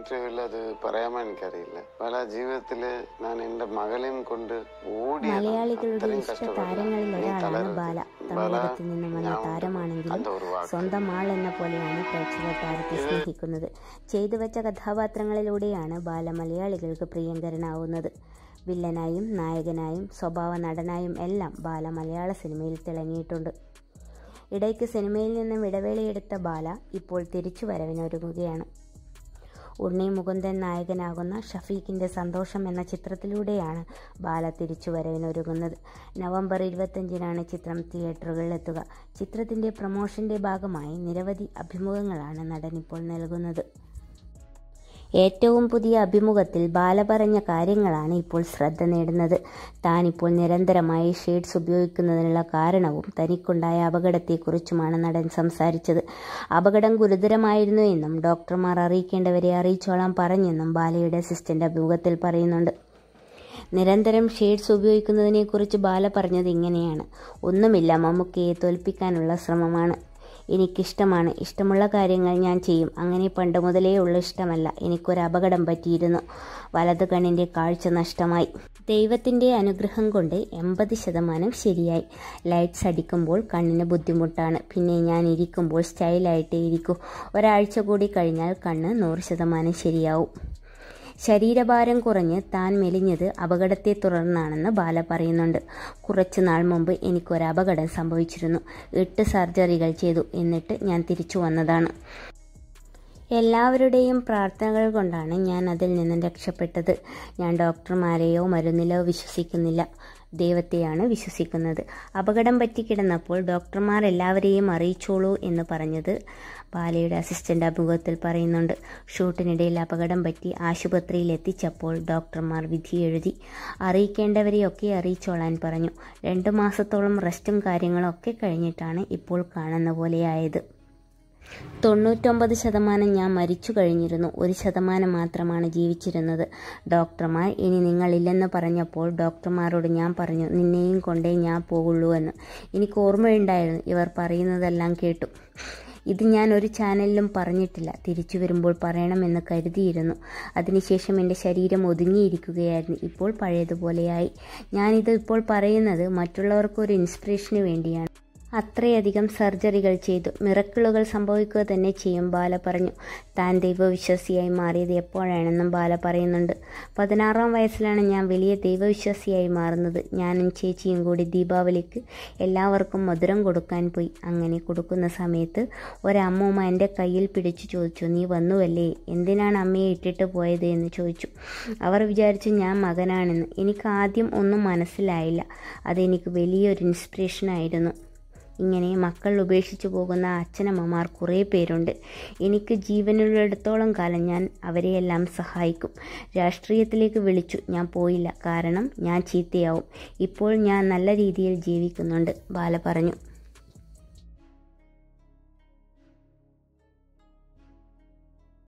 ഇന്റർവ്യൂവിൽ അത് പറയാമോ എനിക്കറിയില്ല പല ജീവിതത്തില് ഞാൻ എന്റെ മകളെയും കൊണ്ട് ഓടി മലയാളികളുടെ ഇഷ്ട താരങ്ങളിൽ ഒരാളാണ് ബാല സ്വന്തം ആൾ എന്ന പോലെയാണ് പ്രേക്ഷകർ താരത്തെ സ്നേഹിക്കുന്നത് ചെയ്തു വെച്ച കഥാപാത്രങ്ങളിലൂടെയാണ് ബാല മലയാളികൾക്ക് പ്രിയങ്കരനാവുന്നത് വില്ലനായും നായകനായും സ്വഭാവ നടനായും എല്ലാം ബാല മലയാള സിനിമയിൽ തിളങ്ങിയിട്ടുണ്ട് ഇടയ്ക്ക് സിനിമയിൽ നിന്നും ഇടവേളയെടുത്ത ബാല ഇപ്പോൾ തിരിച്ചു വരവിനൊരുങ്ങുകയാണ് ഉണ്ണി മുകുന്ദൻ നായകനാകുന്ന ഷഫീഖിൻ്റെ സന്തോഷം എന്ന ചിത്രത്തിലൂടെയാണ് ബാല തിരിച്ചുവരവിനൊരുങ്ങുന്നത് നവംബർ ഇരുപത്തഞ്ചിനാണ് ചിത്രം തിയേറ്ററുകളിലെത്തുക ചിത്രത്തിൻ്റെ പ്രമോഷൻ്റെ ഭാഗമായി നിരവധി അഭിമുഖങ്ങളാണ് നടൻ ഇപ്പോൾ നൽകുന്നത് ഏറ്റവും പുതിയ അഭിമുഖത്തിൽ ബാല പറഞ്ഞ കാര്യങ്ങളാണ് ഇപ്പോൾ ശ്രദ്ധ നേടുന്നത് താനിപ്പോൾ നിരന്തരമായി ഷെയ്ഡ്സ് ഉപയോഗിക്കുന്നതിനുള്ള കാരണവും തനിക്കുണ്ടായ അപകടത്തെക്കുറിച്ചുമാണ് നടൻ സംസാരിച്ചത് അപകടം ഗുരുതരമായിരുന്നു എന്നും ഡോക്ടർമാർ അറിയിക്കേണ്ടവരെ അറിയിച്ചോളാം പറഞ്ഞെന്നും ബാലയുടെ അസിസ്റ്റന്റ് അഭിമുഖത്തിൽ പറയുന്നുണ്ട് നിരന്തരം ഷെയ്ഡ്സ് ഉപയോഗിക്കുന്നതിനെക്കുറിച്ച് ബാല പറഞ്ഞത് ഇങ്ങനെയാണ് ഒന്നുമില്ല മമ്മൂക്കയെ തോൽപ്പിക്കാനുള്ള ശ്രമമാണ് എനിക്കിഷ്ടമാണ് ഇഷ്ടമുള്ള കാര്യങ്ങൾ ഞാൻ ചെയ്യും അങ്ങനെ പണ്ട് മുതലേ ഉള്ള ഇഷ്ടമല്ല എനിക്കൊരു അപകടം പറ്റിയിരുന്നു വലത് കണ്ണിൻ്റെ കാഴ്ച നഷ്ടമായി ദൈവത്തിൻ്റെ അനുഗ്രഹം കൊണ്ട് എൺപത് ശതമാനം ശരിയായി ലൈറ്റ്സ് അടിക്കുമ്പോൾ കണ്ണിന് ബുദ്ധിമുട്ടാണ് പിന്നെ ഞാൻ ഇരിക്കുമ്പോൾ സ്റ്റൈലായിട്ടേ ഇരിക്കും ഒരാഴ്ച കൂടി കഴിഞ്ഞാൽ കണ്ണ് നൂറ് ശതമാനം ശരിയാവും ശരീരഭാരം കുറഞ്ഞ് താൻ മെലിഞ്ഞത് അപകടത്തെ തുടർന്നാണെന്ന് ബാല പറയുന്നുണ്ട് നാൾ മുമ്പ് എനിക്കൊരപകടം അപകടം സംഭവിച്ചിരുന്നു എട്ട് സർജറികൾ ചെയ്തു എന്നിട്ട് ഞാൻ തിരിച്ചു വന്നതാണ് എല്ലാവരുടെയും പ്രാർത്ഥനകൾ കൊണ്ടാണ് ഞാൻ അതിൽ നിന്നും രക്ഷപ്പെട്ടത് ഞാൻ ഡോക്ടർമാരെയോ മരുന്നിലോ വിശ്വസിക്കുന്നില്ല ദൈവത്തെയാണ് വിശ്വസിക്കുന്നത് അപകടം പറ്റിക്കിടന്നപ്പോൾ ഡോക്ടർമാർ എല്ലാവരെയും അറിയിച്ചോളൂ എന്ന് പറഞ്ഞത് ബാലയുടെ അസിസ്റ്റൻ്റ് അഭിമുഖത്തിൽ പറയുന്നുണ്ട് ഷൂട്ടിനിടയിൽ അപകടം പറ്റി ആശുപത്രിയിൽ എത്തിച്ചപ്പോൾ ഡോക്ടർമാർ വിധി എഴുതി അറിയിക്കേണ്ടവരെയൊക്കെ അറിയിച്ചോളാൻ പറഞ്ഞു രണ്ട് മാസത്തോളം റെസ്റ്റും കാര്യങ്ങളും ഒക്കെ കഴിഞ്ഞിട്ടാണ് ഇപ്പോൾ കാണുന്ന പോലെയായത് തൊണ്ണൂറ്റൊമ്പത് ശതമാനം ഞാൻ മരിച്ചു കഴിഞ്ഞിരുന്നു ഒരു ശതമാനം മാത്രമാണ് ജീവിച്ചിരുന്നത് ഡോക്ടർമാർ ഇനി നിങ്ങളില്ലെന്ന് പറഞ്ഞപ്പോൾ ഡോക്ടർമാരോട് ഞാൻ പറഞ്ഞു നിന്നെയും കൊണ്ടേ ഞാൻ പോകുള്ളൂ എന്ന് എനിക്ക് ഓർമ്മയുണ്ടായിരുന്നു ഇവർ പറയുന്നതെല്ലാം കേട്ടു ഇത് ഞാൻ ഒരു ചാനലിലും പറഞ്ഞിട്ടില്ല തിരിച്ചു വരുമ്പോൾ പറയണമെന്ന് കരുതിയിരുന്നു അതിനുശേഷം എൻ്റെ ശരീരം ഒതുങ്ങിയിരിക്കുകയായിരുന്നു ഇപ്പോൾ പഴയതുപോലെയായി ഞാനിത് ഇപ്പോൾ പറയുന്നത് മറ്റുള്ളവർക്ക് ഒരു ഇൻസ്പിറേഷന് വേണ്ടിയാണ് അത്രയധികം സർജറികൾ ചെയ്തു മിറക്കിളുകൾ സംഭവിക്കുക തന്നെ ചെയ്യും ബാല പറഞ്ഞു താൻ ദൈവവിശ്വാസിയായി മാറിയത് എപ്പോഴാണെന്നും ബാല പറയുന്നുണ്ട് പതിനാറാം വയസ്സിലാണ് ഞാൻ വലിയ ദൈവവിശ്വാസിയായി മാറുന്നത് ഞാനും ചേച്ചിയും കൂടി ദീപാവലിക്ക് എല്ലാവർക്കും മധുരം കൊടുക്കാൻ പോയി അങ്ങനെ കൊടുക്കുന്ന സമയത്ത് ഒരമ്മൂമ്മ എൻ്റെ കയ്യിൽ പിടിച്ചു ചോദിച്ചു നീ വന്നുവല്ലേ എന്തിനാണ് അമ്മയെ ഇട്ടിട്ട് പോയത് എന്ന് ചോദിച്ചു അവർ വിചാരിച്ചു ഞാൻ മകനാണെന്ന് എനിക്ക് ആദ്യം ഒന്നും മനസ്സിലായില്ല അതെനിക്ക് വലിയൊരു ഇൻസ്പിറേഷനായിരുന്നു ഇങ്ങനെ മക്കൾ ഉപേക്ഷിച്ചു പോകുന്ന അച്ഛനമ്മമാർ കുറേ പേരുണ്ട് എനിക്ക് ജീവനുള്ളിടത്തോളം കാലം ഞാൻ അവരെയെല്ലാം സഹായിക്കും രാഷ്ട്രീയത്തിലേക്ക് വിളിച്ചു ഞാൻ പോയില്ല കാരണം ഞാൻ ചീത്തയാവും ഇപ്പോൾ ഞാൻ നല്ല രീതിയിൽ ജീവിക്കുന്നുണ്ട് ബാല പറഞ്ഞു